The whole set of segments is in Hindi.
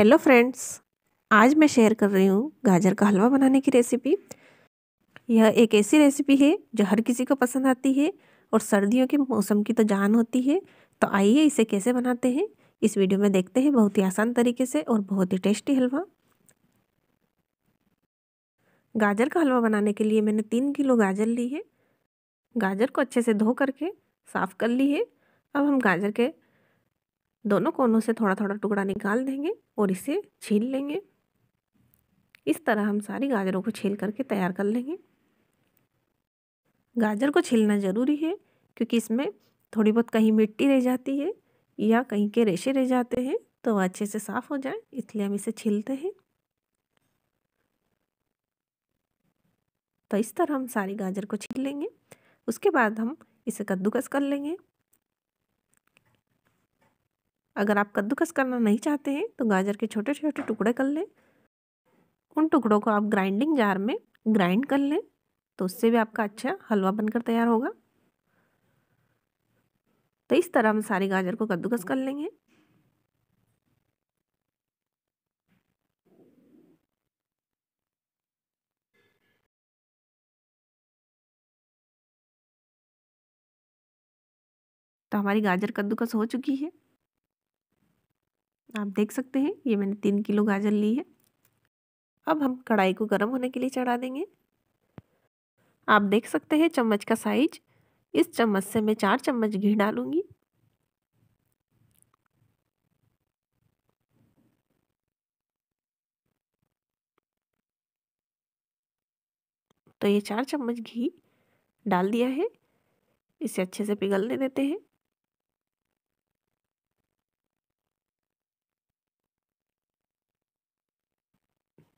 हेलो फ्रेंड्स आज मैं शेयर कर रही हूँ गाजर का हलवा बनाने की रेसिपी यह एक ऐसी रेसिपी है जो हर किसी को पसंद आती है और सर्दियों के मौसम की तो जान होती है तो आइए इसे कैसे बनाते हैं इस वीडियो में देखते हैं बहुत ही आसान तरीके से और बहुत ही टेस्टी हलवा गाजर का हलवा बनाने के लिए मैंने तीन किलो गाजर ली है गाजर को अच्छे से धो करके साफ़ कर ली है अब हम गाजर के दोनों कोनों से थोड़ा थोड़ा टुकड़ा निकाल देंगे और इसे छील लेंगे इस तरह हम सारी गाजरों को छील करके तैयार कर लेंगे गाजर को छीलना ज़रूरी है क्योंकि इसमें थोड़ी बहुत कहीं मिट्टी रह जाती है या कहीं के रेशे रह जाते हैं तो वह अच्छे से साफ़ हो जाए इसलिए हम इसे छीलते हैं तो इस तरह हम सारी गाजर को छील लेंगे उसके बाद हम इसे कद्दूकस कर लेंगे अगर आप कद्दूकस करना नहीं चाहते हैं तो गाजर के छोटे छोटे टुकड़े कर लें उन टुकड़ों को आप ग्राइंडिंग जार में ग्राइंड कर लें तो उससे भी आपका अच्छा हलवा बनकर तैयार होगा तो इस तरह हम सारी गाजर को कद्दूकस कर लेंगे तो हमारी गाजर कद्दूकस हो चुकी है आप देख सकते हैं ये मैंने तीन किलो गाजर ली है अब हम कढ़ाई को गर्म होने के लिए चढ़ा देंगे आप देख सकते हैं चम्मच का साइज इस चम्मच से मैं चार चम्मच घी डालूंगी तो ये चार चम्मच घी डाल दिया है इसे अच्छे से पिघलने देते हैं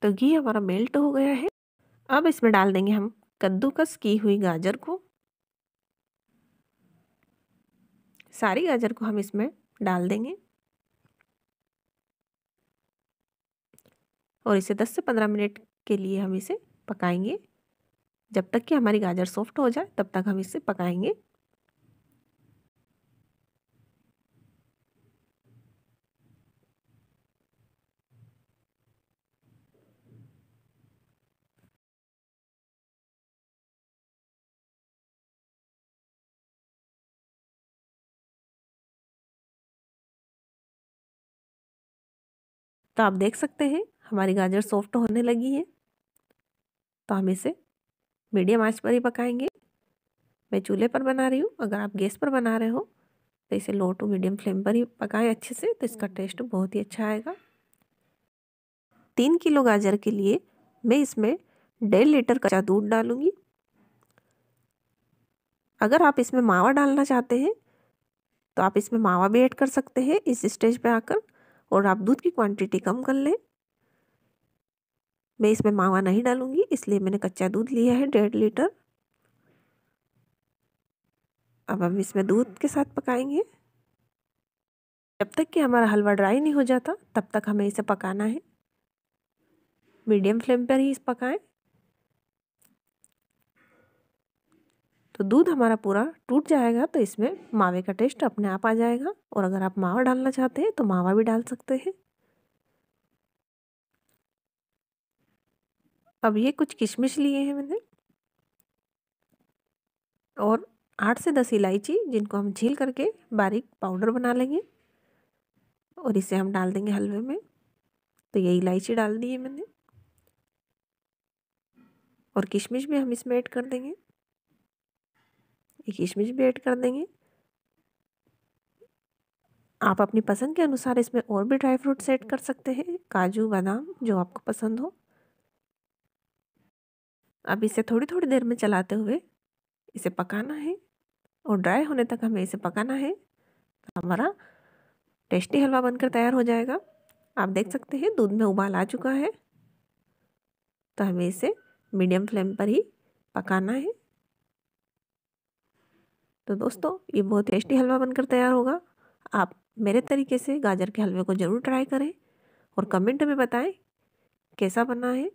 तो घी हमारा मेल्ट हो गया है अब इसमें डाल देंगे हम कद्दूकस की हुई गाजर को सारी गाजर को हम इसमें डाल देंगे और इसे 10 से 15 मिनट के लिए हम इसे पकाएंगे जब तक कि हमारी गाजर सॉफ्ट हो जाए तब तक हम इसे पकाएंगे तो आप देख सकते हैं हमारी गाजर सॉफ्ट होने लगी है तो हम इसे मीडियम आंच पर ही पकाएंगे मैं चूल्हे पर बना रही हूँ अगर आप गैस पर बना रहे हो तो इसे लो टू मीडियम फ्लेम पर ही पकाएं अच्छे से तो इसका टेस्ट हम्म। बहुत ही अच्छा आएगा तीन किलो गाजर के लिए मैं इसमें डेढ़ लीटर कच्चा दूध डालूँगी अगर आप इसमें मावा डालना चाहते हैं तो आप इसमें मावा भी ऐड कर सकते हैं इस स्टेज पर आकर और आप दूध की क्वांटिटी कम कर लें मैं इसमें मावा नहीं डालूंगी इसलिए मैंने कच्चा दूध लिया है डेढ़ लीटर अब हम इसमें दूध के साथ पकाएंगे जब तक कि हमारा हलवा ड्राई नहीं हो जाता तब तक हमें इसे पकाना है मीडियम फ्लेम पर ही इस पकाएं तो दूध हमारा पूरा टूट जाएगा तो इसमें मावे का टेस्ट अपने आप आ जाएगा और अगर आप मावा डालना चाहते हैं तो मावा भी डाल सकते हैं अब ये कुछ किशमिश लिए हैं मैंने और आठ से दस इलायची जिनको हम झील करके बारीक पाउडर बना लेंगे और इसे हम डाल देंगे हलवे में तो ये इलायची डाल दी है मैंने और किशमिश भी हम इसमें ऐड कर देंगे की किशमिश भी ऐड कर देंगे आप अपनी पसंद के अनुसार इसमें और भी ड्राई फ्रूट्स ऐड कर सकते हैं काजू बादाम जो आपको पसंद हो अब इसे थोड़ी थोड़ी देर में चलाते हुए इसे पकाना है और ड्राई होने तक हमें इसे पकाना है तो हमारा टेस्टी हलवा बनकर तैयार हो जाएगा आप देख सकते हैं दूध में उबाल आ चुका है तो हमें इसे मीडियम फ्लेम पर ही पकाना है तो दोस्तों ये बहुत टेस्टी हलवा बनकर तैयार होगा आप मेरे तरीके से गाजर के हलवे को ज़रूर ट्राई करें और कमेंट में बताएं कैसा बना है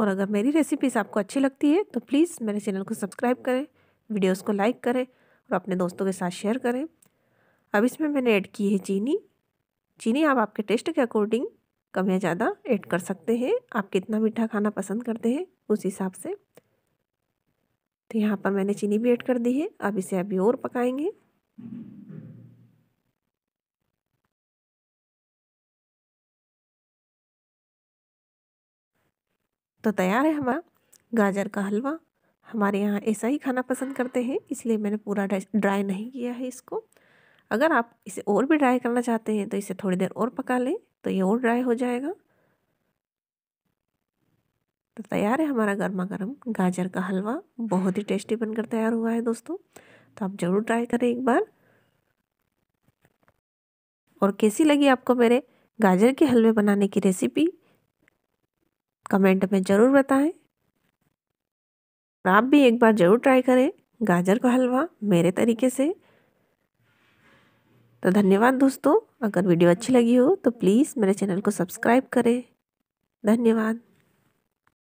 और अगर मेरी रेसिपीज़ आपको अच्छी लगती है तो प्लीज़ मेरे चैनल को सब्सक्राइब करें वीडियोस को लाइक करें और अपने दोस्तों के साथ शेयर करें अब इसमें मैंने ऐड की है चीनी चीनी आप आपके टेस्ट के अकॉर्डिंग कम या ज़्यादा ऐड कर सकते हैं आप कितना मीठा खाना पसंद करते हैं उस हिसाब से तो यहाँ पर मैंने चीनी भी ऐड कर दी है अब इसे अभी और पकाएंगे तो तैयार है हमारा गाजर का हलवा हमारे यहाँ ऐसा ही खाना पसंद करते हैं इसलिए मैंने पूरा ड्राई नहीं किया है इसको अगर आप इसे और भी ड्राई करना चाहते हैं तो इसे थोड़ी देर और पका लें तो ये और ड्राई हो जाएगा तो तैयार है हमारा गर्मा गर्म गाजर का हलवा बहुत ही टेस्टी बनकर तैयार हुआ है दोस्तों तो आप ज़रूर ट्राई करें एक बार और कैसी लगी आपको मेरे गाजर के हलवे बनाने की रेसिपी कमेंट में ज़रूर बताएं और आप भी एक बार ज़रूर ट्राई करें गाजर का हलवा मेरे तरीके से तो धन्यवाद दोस्तों अगर वीडियो अच्छी लगी हो तो प्लीज़ मेरे चैनल को सब्सक्राइब करें धन्यवाद